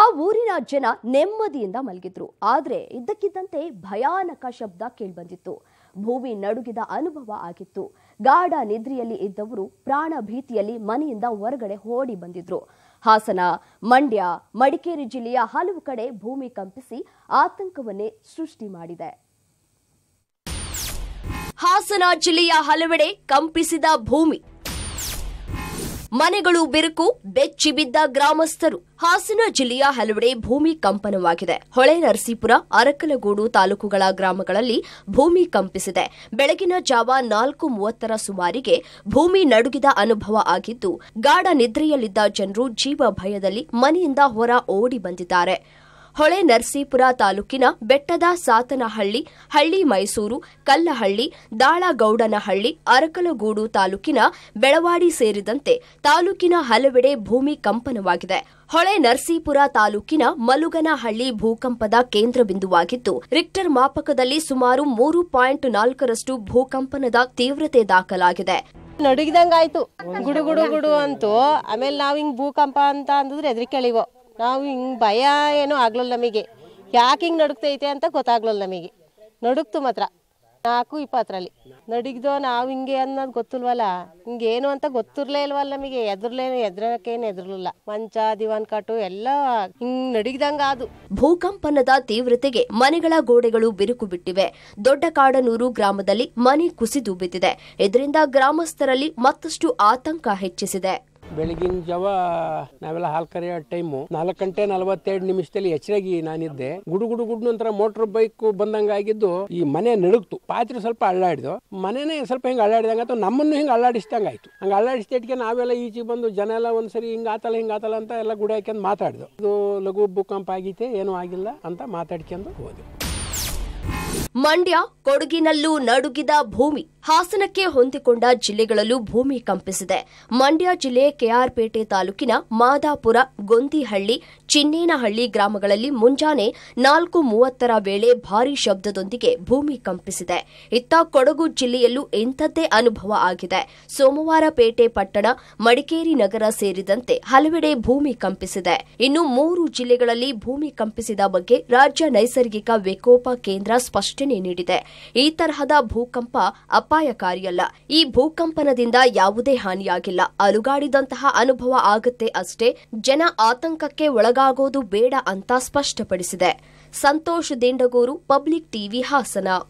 ಆ ಊರಿನ ಜನ ನೆಮ್ಮದಿಯಿಂದ ಮಲಗಿದ್ರು ಆದರೆ ಇದ್ದಕ್ಕಿದ್ದಂತೆ ಭಯಾನಕ ಶಬ್ದ ಕೇಳಿಬಂದಿತ್ತು ಭೂಮಿ ನಡುಗಿದ ಅನುಭವ ಆಗಿತ್ತು ಗಾಢ ನಿದ್ರೆಯಲ್ಲಿ ಇದ್ದವರು ಪ್ರಾಣ ಭೀತಿಯಲ್ಲಿ ಮನೆಯಿಂದ ಹೊರಗಡೆ ಓಡಿ ಬಂದಿದ್ರು ಹಾಸನ ಮಂಡ್ಯ ಮಡಿಕೇರಿ ಜಿಲ್ಲೆಯ ಹಲವು ಕಡೆ ಭೂಮಿ ಕಂಪಿಸಿ ಆತಂಕವನ್ನೇ ಸೃಷ್ಟಿ ಮಾಡಿದೆ ಹಾಸನ ಜಿಲ್ಲೆಯ ಹಲವೆಡೆ ಕಂಪಿಸಿದ ಭೂಮಿ ಮನೆಗಳು ಬಿರುಕು ಬೆಚ್ಚಿ ಬಿದ್ದ ಗ್ರಾಮಸ್ಥರು ಹಾಸನ ಜಿಲ್ಲೆಯ ಹಲವೆಡೆ ಭೂಮಿ ಕಂಪನವಾಗಿದೆ ಹೊಳೆ ನರಸೀಪುರ ಅರಕಲಗೂಡು ತಾಲೂಕುಗಳ ಗ್ರಾಮಗಳಲ್ಲಿ ಭೂಮಿ ಕಂಪಿಸಿದೆ ಬೆಳಗಿನ ಜಾವ ನಾಲ್ಕು ಮೂವತ್ತರ ಸುಮಾರಿಗೆ ಭೂಮಿ ನಡುಗಿದ ಅನುಭವ ಆಗಿದ್ದು ಗಾಢ ನಿದ್ರೆಯಲ್ಲಿದ್ದ ಜನರು ಜೀವ ಭಯದಲ್ಲಿ ಮನೆಯಿಂದ ಹೊರ ಓಡಿ ಬಂದಿದ್ದಾರೆ ಹೊಳೆ ನರಸೀಪುರ ತಾಲೂಕಿನ ಬೆಟ್ಟದ ಸಾತನಹಳ್ಳಿ ಹಳ್ಳಿ ಮೈಸೂರು ಕಲ್ಲಹಳ್ಳಿ ದಾಳಗೌಡನಹಳ್ಳಿ ಅರಕಲಗೂಡು ತಾಲೂಕಿನ ಬೆಳವಾಡಿ ಸೇರಿದಂತೆ ತಾಲೂಕಿನ ಹಲವೆಡೆ ಭೂಮಿ ಕಂಪನವಾಗಿದೆ ಹೊಳೆ ನರಸೀಪುರ ತಾಲೂಕಿನ ಮಲುಗನಹಳ್ಳಿ ಭೂಕಂಪದ ಕೇಂದ್ರ ಬಿಂದುವಾಗಿದ್ದು ರಿಕ್ಟರ್ ಮಾಪಕದಲ್ಲಿ ಸುಮಾರು ಮೂರು ಪಾಯಿಂಟ್ ನಾಲ್ಕರಷ್ಟು ಭೂಕಂಪನದ ತೀವ್ರತೆ ದಾಖಲಾಗಿದೆ ನಡುಗಿದಂಗಾಯ್ತು ಗುಡು ಗುಡು ಗುಡು ಆಮೇಲೆ ಹಿಂಗ್ ಭೂಕಂಪ ಅಂತ ಎದ್ರಿಕೆಳಿವೋ ನಾವು ಹಿಂಗೆ ಭಯ ಏನೂ ಆಗ್ಲಿಲ್ಲ ನಮಗೆ ಯಾಕೆ ಹಿಂಗೆ ನಡುಕ್ತೈತೆ ಅಂತ ಗೊತ್ತಾಗ್ಲಿಲ್ಲ ನಮಗೆ ನಡುಕ್ತು ಮಾತ್ರ ನಾಲ್ಕು ಇಪ್ಪತ್ತರಲ್ಲಿ ನಡಿಗ್ದೋ ನಾವು ಹಿಂಗೆ ಅನ್ನೋದು ಗೊತ್ತಿಲ್ವಲ್ಲ ಹಿಂಗೇನು ಅಂತ ಗೊತ್ತಿರ್ಲೇ ಇಲ್ವಲ್ಲ ನಮಗೆ ಎದುರ್ಲೇನು ಎದ್ರಕೇನು ಎದುರ್ಲಿಲ್ಲ ಮಂಚ ದಿವಾನ್ ಕಾಟು ಎಲ್ಲ ಹಿಂಗ್ ನಡಿಗ್ದಂಗ ಅದು ಭೂಕಂಪನದ ತೀವ್ರತೆಗೆ ಮನೆಗಳ ಗೋಡೆಗಳು ಬಿರುಕು ಬಿಟ್ಟಿವೆ ದೊಡ್ಡ ಕಾಡನೂರು ಗ್ರಾಮದಲ್ಲಿ ಮನೆ ಕುಸಿದು ಬಿದ್ದಿದೆ ಇದರಿಂದ ಗ್ರಾಮಸ್ಥರಲ್ಲಿ ಮತ್ತಷ್ಟು ಆತಂಕ ಹೆಚ್ಚಿಸಿದೆ ಬೆಳಗಿನ ಜಾವ ನಾವೆಲ್ಲ ಹಾಲು ಕರೆಯೋ ಟೈಮು ನಾಲ್ಕು ಗಂಟೆ ನಲವತ್ತೆರಡು ನಿಮಿಷದಲ್ಲಿ ಎಚ್ಚರಾಗಿ ನಾನಿದ್ದೆ ಗುಡು ಗುಡು ಗುಡ್ ನಂತರ ಮೋಟರ್ ಬೈಕ್ ಬಂದಂಗ ಆಗಿದ್ದು ಈ ಮನೆ ನಡುಗ್ತು ಪಾತ್ರೆ ಸ್ವಲ್ಪ ಅಳ್ಳಾಡಿದ್ವು ಮನೆನೇ ಸ್ವಲ್ಪ ಹಿಂಗೆ ಅಳ್ಳಾಡಿದಂಗ ಅಥವಾ ನಮ್ಮನ್ನು ಹಿಂಗೆ ಅಳ್ಳಾಡಿಸ್ದಂಗೆ ಆಯ್ತು ಹಂಗೆ ಅಳ್ಳಾಡಿಸ್ತಿಟ್ಕೆ ನಾವೆಲ್ಲ ಈಚೆ ಬಂದು ಜನ ಎಲ್ಲ ಒಂದ್ಸರಿ ಹಿಂಗೆ ಆತಲ್ಲ ಹಿಂಗೆ ಆತಲ್ಲ ಅಂತ ಎಲ್ಲ ಗುಡಿ ಹಾಕ್ಯಂದು ಮಾತಾಡಿದ್ವು ಇದು ಲಘು ಭೂಕಂಪ ಆಗೈತೆ ಏನೂ ಆಗಿಲ್ಲ ಅಂತ ಮಾತಾಡ್ಕೊಂಡು ಹೋದ್ವಿ ಮಂಡ್ಯ ಕೊಡಗಿನಲ್ಲೂ ನಡುಗಿದ ಭೂಮಿ ಹಾಸನಕ್ಕೆ ಹೊಂದಿಕೊಂಡ ಜಿಲ್ಲೆಗಳಲ್ಲೂ ಭೂಮಿ ಕಂಪಿಸಿದೆ ಮಂಡ್ಯ ಜಿಲ್ಲೆ ಕೆಆರ್ಪೇಟೆ ತಾಲೂಕಿನ ಮಾದಾಪುರ ಗೊಂದಿಹಳ್ಳಿ ಚಿನ್ನೇನಹಳ್ಳಿ ಗ್ರಾಮಗಳಲ್ಲಿ ಮುಂಜಾನೆ ನಾಲ್ಕು ಮೂವತ್ತರ ವೇಳೆ ಭಾರೀ ಶಬ್ದದೊಂದಿಗೆ ಭೂಮಿ ಕಂಪಿಸಿದೆ ಇತ್ತ ಕೊಡಗು ಜಿಲ್ಲೆಯಲ್ಲೂ ಇಂಥದ್ದೇ ಅನುಭವ ಆಗಿದೆ ಸೋಮವಾರಪೇಟೆ ಪಟ್ಟಣ ಮಡಿಕೇರಿ ನಗರ ಸೇರಿದಂತೆ ಹಲವೆಡೆ ಭೂಮಿ ಕಂಪಿಸಿದೆ ಇನ್ನು ಮೂರು ಜಿಲ್ಲೆಗಳಲ್ಲಿ ಭೂಮಿ ಕಂಪಿಸಿದ ಬಗ್ಗೆ ರಾಜ್ಯ ನೈಸರ್ಗಿಕ ವಿಕೋಪ ಕೇಂದ್ರ ಸ್ಪಷ್ಟ ಸೂಚನೆ ನೀಡಿದೆ ಈ ತರಹದ ಭೂಕಂಪ ಅಪಾಯಕಾರಿಯಲ್ಲ ಈ ಭೂಕಂಪನದಿಂದ ಯಾವುದೇ ಹಾನಿಯಾಗಿಲ್ಲ ಅಲುಗಾಡಿದಂತಹ ಅನುಭವ ಆಗುತ್ತೆ ಅಷ್ಟೇ ಜನ ಆತಂಕಕ್ಕೆ ಒಳಗಾಗೋದು ಬೇಡ ಅಂತ ಸ್ಪಷ್ಟಪಡಿಸಿದೆ ಸಂತೋಷ್ ದೇಂಡಗೂರು ಪಬ್ಲಿಕ್ ಟಿವಿ ಹಾಸನ